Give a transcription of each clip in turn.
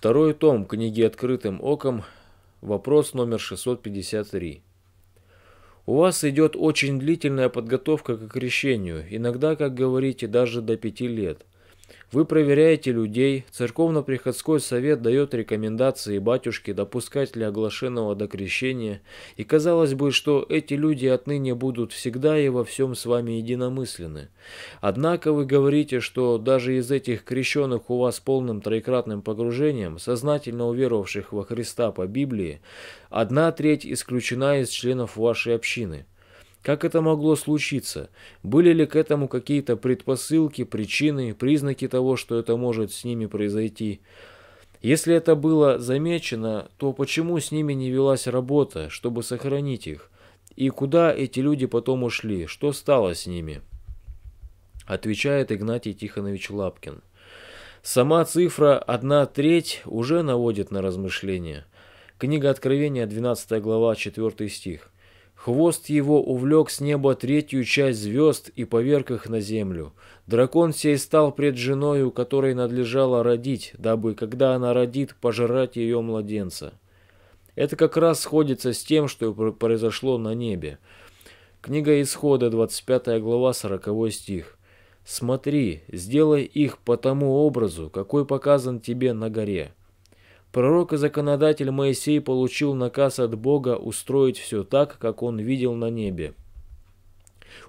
Второй том книги «Открытым оком», вопрос номер 653. У вас идет очень длительная подготовка к крещению, иногда, как говорите, даже до пяти лет. Вы проверяете людей, церковно-приходской совет дает рекомендации батюшке допускать ли оглашенного до крещения, и казалось бы, что эти люди отныне будут всегда и во всем с вами единомысленны. Однако вы говорите, что даже из этих крещенных у вас полным троекратным погружением, сознательно уверовавших во Христа по Библии, одна треть исключена из членов вашей общины – как это могло случиться? Были ли к этому какие-то предпосылки, причины, признаки того, что это может с ними произойти? Если это было замечено, то почему с ними не велась работа, чтобы сохранить их? И куда эти люди потом ушли? Что стало с ними? Отвечает Игнатий Тихонович Лапкин. Сама цифра «одна треть» уже наводит на размышления. Книга Откровения, 12 глава, 4 стих. Хвост его увлек с неба третью часть звезд и поверг их на землю. Дракон сей стал пред женою, которой надлежало родить, дабы, когда она родит, пожрать ее младенца. Это как раз сходится с тем, что произошло на небе. Книга Исхода, 25 глава, 40 стих. «Смотри, сделай их по тому образу, какой показан тебе на горе». Пророк и законодатель Моисей получил наказ от Бога устроить все так, как он видел на небе.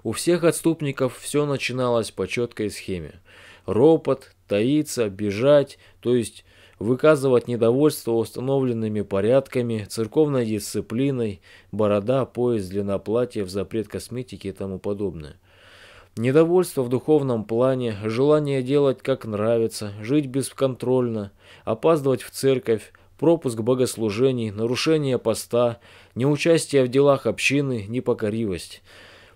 У всех отступников все начиналось по четкой схеме. Ропот, таиться, бежать, то есть выказывать недовольство установленными порядками, церковной дисциплиной, борода, пояс, длина платьев, запрет косметики и тому подобное. Недовольство в духовном плане, желание делать как нравится, жить бесконтрольно, опаздывать в церковь, пропуск богослужений, нарушение поста, неучастие в делах общины, непокоривость.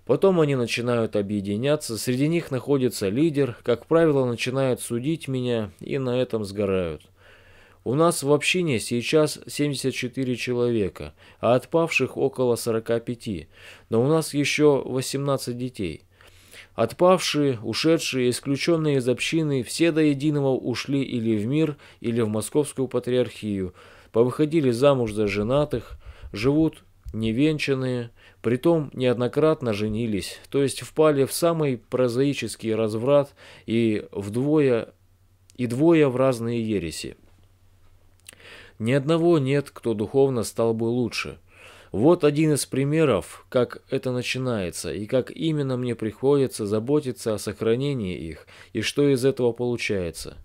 Потом они начинают объединяться, среди них находится лидер, как правило, начинают судить меня и на этом сгорают. У нас в общине сейчас 74 человека, а отпавших около 45, но у нас еще 18 детей. Отпавшие, ушедшие, исключенные из общины, все до единого ушли или в мир, или в московскую патриархию, повыходили замуж за женатых, живут невенчанные, притом неоднократно женились, то есть впали в самый прозаический разврат и вдвое и двое в разные ереси. Ни одного нет, кто духовно стал бы лучше – вот один из примеров, как это начинается и как именно мне приходится заботиться о сохранении их и что из этого получается.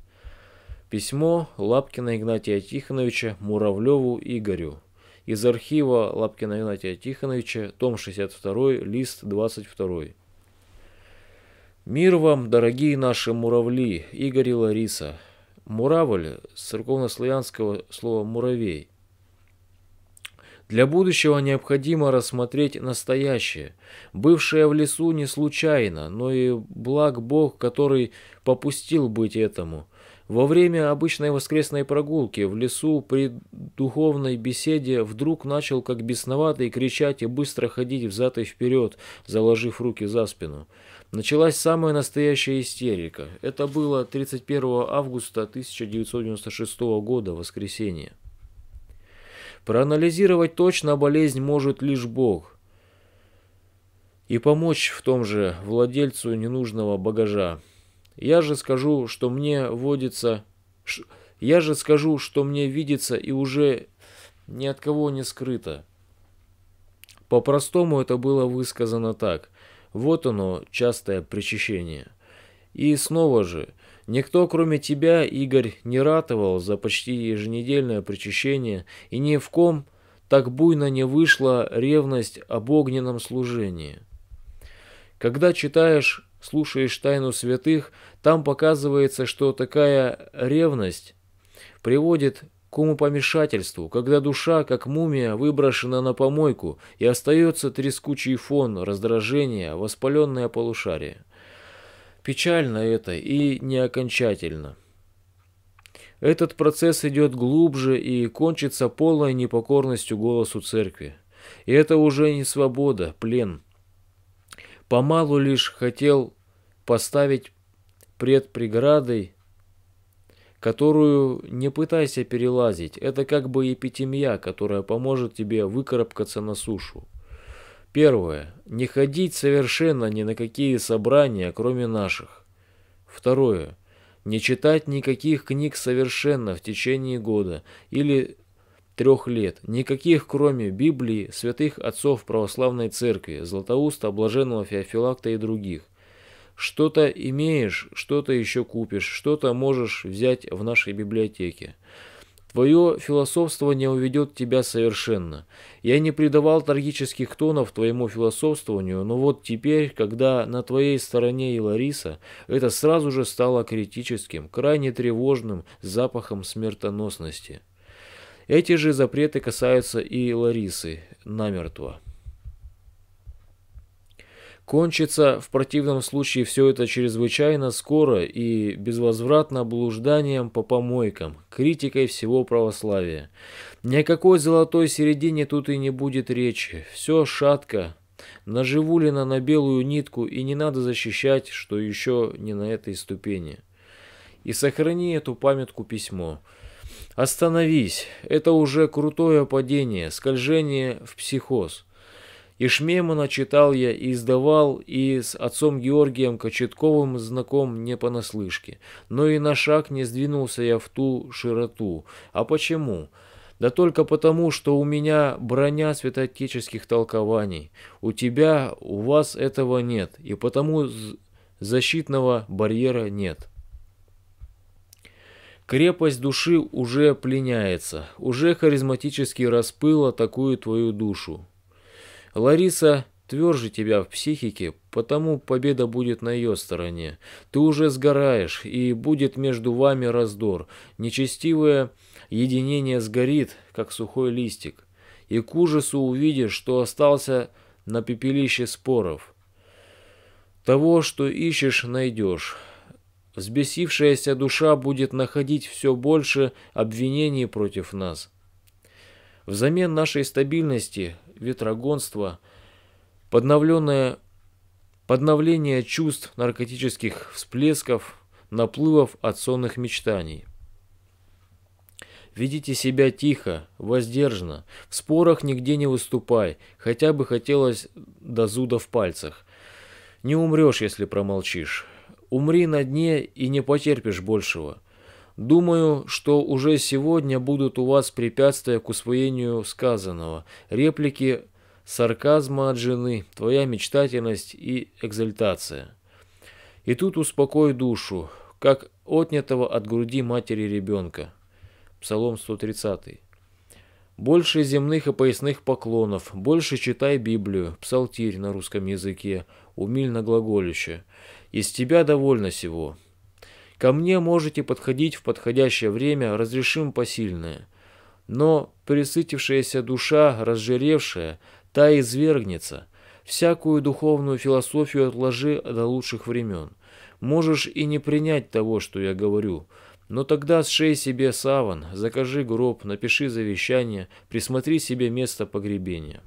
Письмо Лапкина Игнатия Тихоновича Муравлеву Игорю. Из архива Лапкина Игнатия Тихоновича, том 62, лист 22. Мир вам, дорогие наши муравли, Игорь и Лариса. Муравль, с церковнославянского слова «муравей», для будущего необходимо рассмотреть настоящее. Бывшее в лесу не случайно, но и благ Бог, который попустил быть этому. Во время обычной воскресной прогулки в лесу при духовной беседе вдруг начал как бесноватый кричать и быстро ходить взад и вперед, заложив руки за спину. Началась самая настоящая истерика. Это было 31 августа 1996 года, воскресенье. Проанализировать точно болезнь может лишь Бог. И помочь в том же владельцу ненужного багажа. Я же скажу, что мне водится... Ш... Я же скажу, что мне видится и уже ни от кого не скрыто. По-простому это было высказано так. Вот оно, частое причащение. И снова же, Никто, кроме тебя, Игорь, не ратовал за почти еженедельное причащение, и ни в ком так буйно не вышла ревность об огненном служении. Когда читаешь, слушаешь тайну святых, там показывается, что такая ревность приводит к умопомешательству, когда душа, как мумия, выброшена на помойку и остается трескучий фон раздражения, воспаленное полушарие. Печально это и не окончательно. Этот процесс идет глубже и кончится полной непокорностью голосу церкви. И это уже не свобода, плен. Помалу лишь хотел поставить пред преградой, которую не пытайся перелазить. Это как бы эпитемия, которая поможет тебе выкарабкаться на сушу. Первое. Не ходить совершенно ни на какие собрания, кроме наших. Второе. Не читать никаких книг совершенно в течение года или трех лет, никаких кроме Библии, святых отцов православной церкви, Златоуста, Блаженного Феофилакта и других. Что-то имеешь, что-то еще купишь, что-то можешь взять в нашей библиотеке. Твое философствование уведет тебя совершенно. Я не придавал трагических тонов твоему философствованию, но вот теперь, когда на твоей стороне и Лариса, это сразу же стало критическим, крайне тревожным запахом смертоносности. Эти же запреты касаются и Ларисы намертво. Кончится в противном случае все это чрезвычайно скоро и безвозвратно блужданием по помойкам, критикой всего православия. Ни о какой золотой середине тут и не будет речи. Все шатко, наживулина на белую нитку и не надо защищать, что еще не на этой ступени. И сохрани эту памятку письмо. Остановись, это уже крутое падение, скольжение в психоз. Ишмема читал я и издавал, и с отцом Георгием Кочетковым знаком не понаслышке. Но и на шаг не сдвинулся я в ту широту. А почему? Да только потому, что у меня броня святоотеческих толкований. У тебя, у вас этого нет, и потому защитного барьера нет. Крепость души уже пленяется, уже харизматически распыла такую твою душу. Лариса тверже тебя в психике, потому победа будет на ее стороне. Ты уже сгораешь, и будет между вами раздор. Нечестивое единение сгорит, как сухой листик. И к ужасу увидишь, что остался на пепелище споров. Того, что ищешь, найдешь. Взбесившаяся душа будет находить все больше обвинений против нас. Взамен нашей стабильности ветрогонство, подновленное, подновление чувств наркотических всплесков, наплывов от сонных мечтаний. Ведите себя тихо, воздержно. в спорах нигде не выступай, хотя бы хотелось до зуда в пальцах. Не умрешь, если промолчишь. Умри на дне и не потерпишь большего. Думаю, что уже сегодня будут у вас препятствия к усвоению сказанного. Реплики сарказма от жены, твоя мечтательность и экзальтация. И тут успокой душу, как отнятого от груди матери ребенка. Псалом 130. Больше земных и поясных поклонов, больше читай Библию, псалтирь на русском языке, умильно глаголище. Из тебя довольно сего. Ко мне можете подходить в подходящее время, разрешим посильное. Но присытившаяся душа, разжиревшая, та извергнется. Всякую духовную философию отложи до лучших времен. Можешь и не принять того, что я говорю, но тогда сшей себе саван, закажи гроб, напиши завещание, присмотри себе место погребения».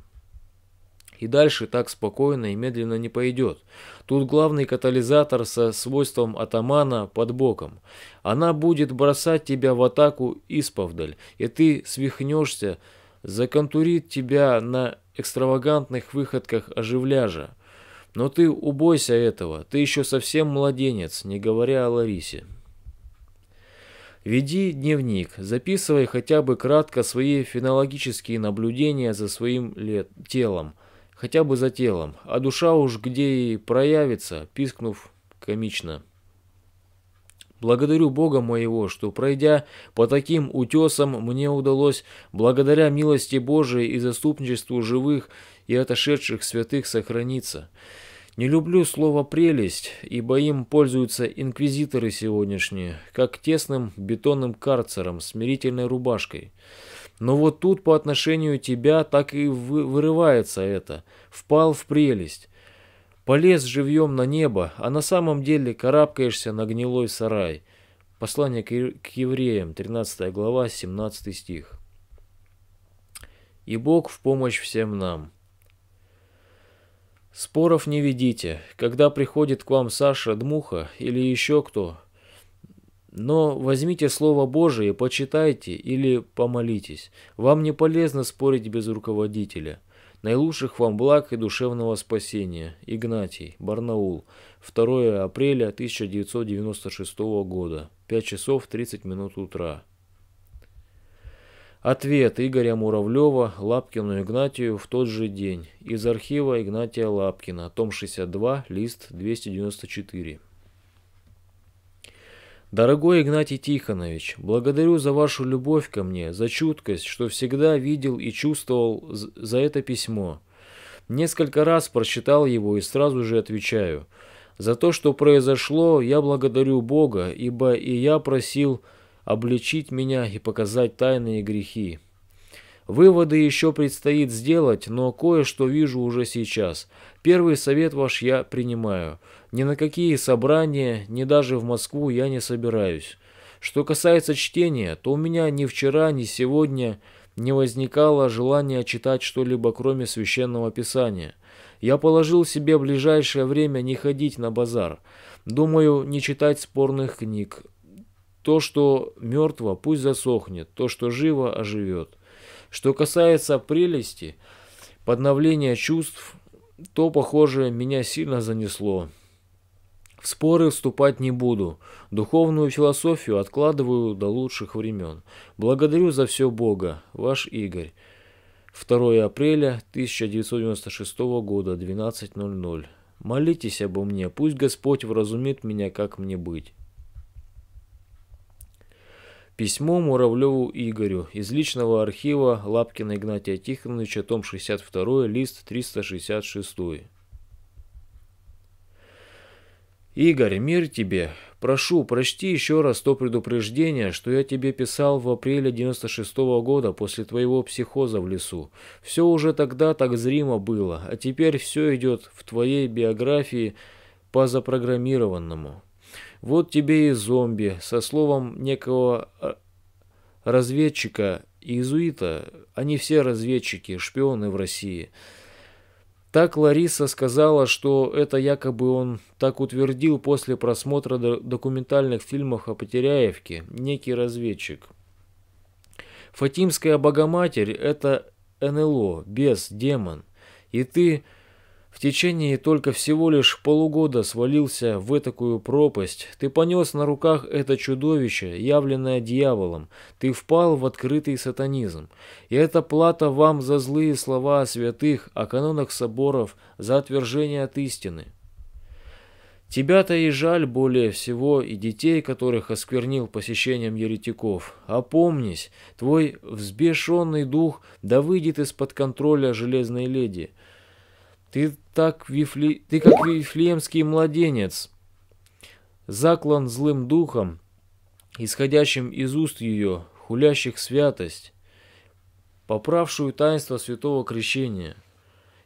И дальше так спокойно и медленно не пойдет. Тут главный катализатор со свойством атамана под боком. Она будет бросать тебя в атаку исповдаль, и ты свихнешься, законтурит тебя на экстравагантных выходках оживляжа. Но ты убойся этого, ты еще совсем младенец, не говоря о Ларисе. Веди дневник, записывай хотя бы кратко свои фенологические наблюдения за своим телом – Хотя бы за телом, а душа уж где и проявится, пискнув комично. Благодарю Бога моего, что, пройдя по таким утесам, мне удалось, благодаря милости Божией и заступничеству живых и отошедших святых, сохраниться. Не люблю слово «прелесть», ибо им пользуются инквизиторы сегодняшние, как тесным бетонным карцером с мирительной рубашкой. Но вот тут по отношению тебя так и вырывается это. Впал в прелесть. Полез живьем на небо, а на самом деле карабкаешься на гнилой сарай. Послание к евреям, 13 глава, 17 стих. И Бог в помощь всем нам. Споров не ведите. Когда приходит к вам Саша Дмуха или еще кто, но возьмите Слово Божие, почитайте или помолитесь. Вам не полезно спорить без руководителя. Наилучших вам благ и душевного спасения. Игнатий, Барнаул. 2 апреля 1996 года. 5 часов 30 минут утра. Ответ Игоря Муравлева Лапкину Игнатию в тот же день. Из архива Игнатия Лапкина. Том 62, лист 294. Дорогой Игнатий Тихонович, благодарю за вашу любовь ко мне, за чуткость, что всегда видел и чувствовал за это письмо. Несколько раз прочитал его и сразу же отвечаю. За то, что произошло, я благодарю Бога, ибо и я просил обличить меня и показать тайные грехи. Выводы еще предстоит сделать, но кое-что вижу уже сейчас. Первый совет ваш я принимаю. Ни на какие собрания, ни даже в Москву я не собираюсь. Что касается чтения, то у меня ни вчера, ни сегодня не возникало желания читать что-либо кроме священного писания. Я положил себе в ближайшее время не ходить на базар. Думаю, не читать спорных книг. То, что мертво, пусть засохнет, то, что живо, оживет. Что касается прелести, подновления чувств, то, похоже, меня сильно занесло. В споры вступать не буду. Духовную философию откладываю до лучших времен. Благодарю за все Бога, ваш Игорь. 2 апреля 1996 года, 12.00. Молитесь обо мне, пусть Господь вразумит меня, как мне быть. Письмо Муравлеву Игорю из личного архива Лапкина Игнатия Тихоновича, том 62, лист 366. «Игорь, мир тебе! Прошу, прочти еще раз то предупреждение, что я тебе писал в апреле 96 -го года после твоего психоза в лесу. Все уже тогда так зримо было, а теперь все идет в твоей биографии по запрограммированному». Вот тебе и зомби. Со словом некого э, разведчика и иезуита. Они все разведчики, шпионы в России. Так Лариса сказала, что это якобы он так утвердил после просмотра документальных фильмов о Потеряевке, некий разведчик. Фатимская Богоматерь – это НЛО, бес, демон. И ты в течение только всего лишь полугода свалился в этакую пропасть. Ты понес на руках это чудовище, явленное дьяволом. Ты впал в открытый сатанизм. И это плата вам за злые слова о святых, о канонах соборов, за отвержение от истины. Тебя-то и жаль более всего и детей, которых осквернил посещением еретиков. Опомнись, твой взбешенный дух да выйдет из-под контроля железной леди». Ты так вифле... ты как вифлеемский младенец, заклан злым духом, исходящим из уст ее, хулящих святость, поправшую таинство святого крещения.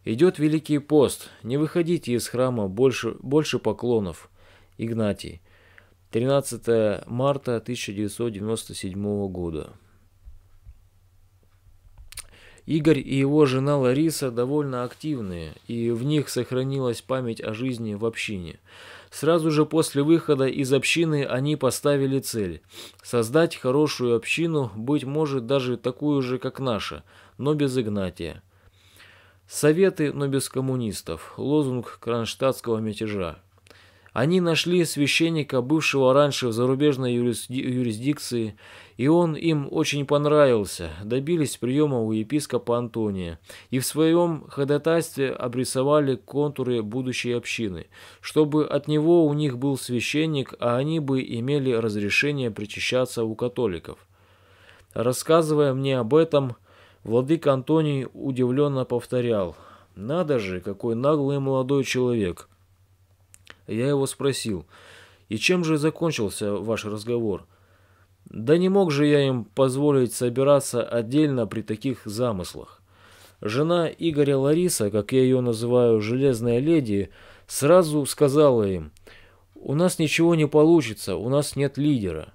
Идет Великий пост, не выходите из храма, больше, больше поклонов. Игнатий. 13 марта 1997 года. Игорь и его жена Лариса довольно активные, и в них сохранилась память о жизни в общине. Сразу же после выхода из общины они поставили цель – создать хорошую общину, быть может даже такую же, как наша, но без Игнатия. Советы, но без коммунистов – лозунг кронштадтского мятежа. Они нашли священника, бывшего раньше в зарубежной юрисдикции, и он им очень понравился, добились приема у епископа Антония и в своем ходатайстве обрисовали контуры будущей общины, чтобы от него у них был священник, а они бы имели разрешение причащаться у католиков. Рассказывая мне об этом, владыка Антоний удивленно повторял – надо же, какой наглый молодой человек. Я его спросил, «И чем же закончился ваш разговор?» «Да не мог же я им позволить собираться отдельно при таких замыслах. Жена Игоря Лариса, как я ее называю, «железная леди», сразу сказала им, «У нас ничего не получится, у нас нет лидера».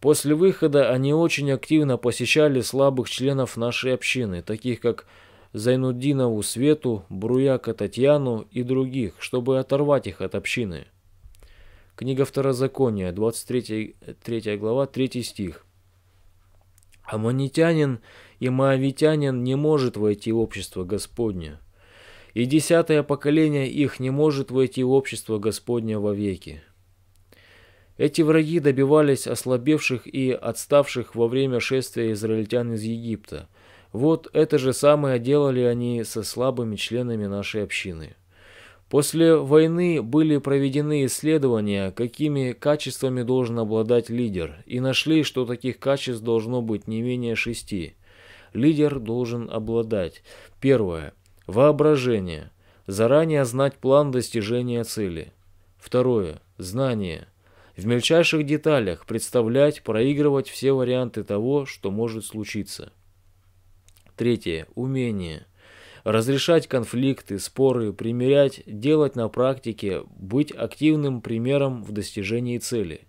После выхода они очень активно посещали слабых членов нашей общины, таких как Зайнуддинову, Свету, Бруяка Татьяну и других, чтобы оторвать их от общины. Книга Второзакония, 23 3 глава, 3 стих. Аманитянин и моавитянин не может войти в общество Господне, и десятое поколение их не может войти в общество Господне вовеки. Эти враги добивались ослабевших и отставших во время шествия израильтян из Египта – вот это же самое делали они со слабыми членами нашей общины. После войны были проведены исследования, какими качествами должен обладать лидер, и нашли, что таких качеств должно быть не менее шести. Лидер должен обладать. Первое. Воображение. Заранее знать план достижения цели. Второе. Знание. В мельчайших деталях представлять, проигрывать все варианты того, что может случиться. Третье. Умение. Разрешать конфликты, споры, примирять, делать на практике, быть активным примером в достижении цели.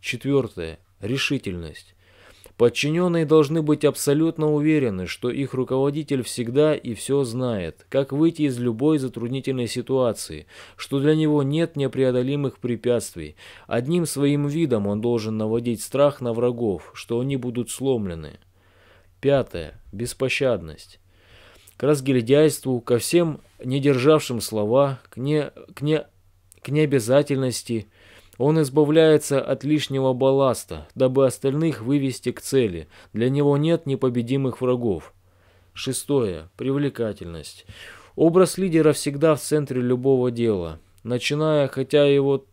Четвертое. Решительность. Подчиненные должны быть абсолютно уверены, что их руководитель всегда и все знает, как выйти из любой затруднительной ситуации, что для него нет непреодолимых препятствий. Одним своим видом он должен наводить страх на врагов, что они будут сломлены. Пятое. Беспощадность. К разгильдяйству, ко всем не державшим слова, к, не, к, не, к необязательности он избавляется от лишнего балласта, дабы остальных вывести к цели. Для него нет непобедимых врагов. Шестое. Привлекательность. Образ лидера всегда в центре любого дела. Начиная, хотя его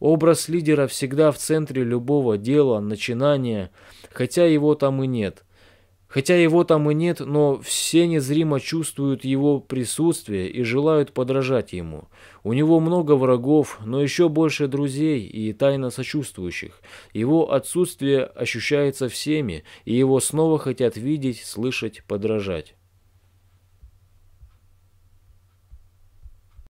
Образ лидера всегда в центре любого дела, начинания, хотя его там и нет. Хотя его там и нет, но все незримо чувствуют его присутствие и желают подражать ему. У него много врагов, но еще больше друзей и тайно сочувствующих. Его отсутствие ощущается всеми, и его снова хотят видеть, слышать, подражать.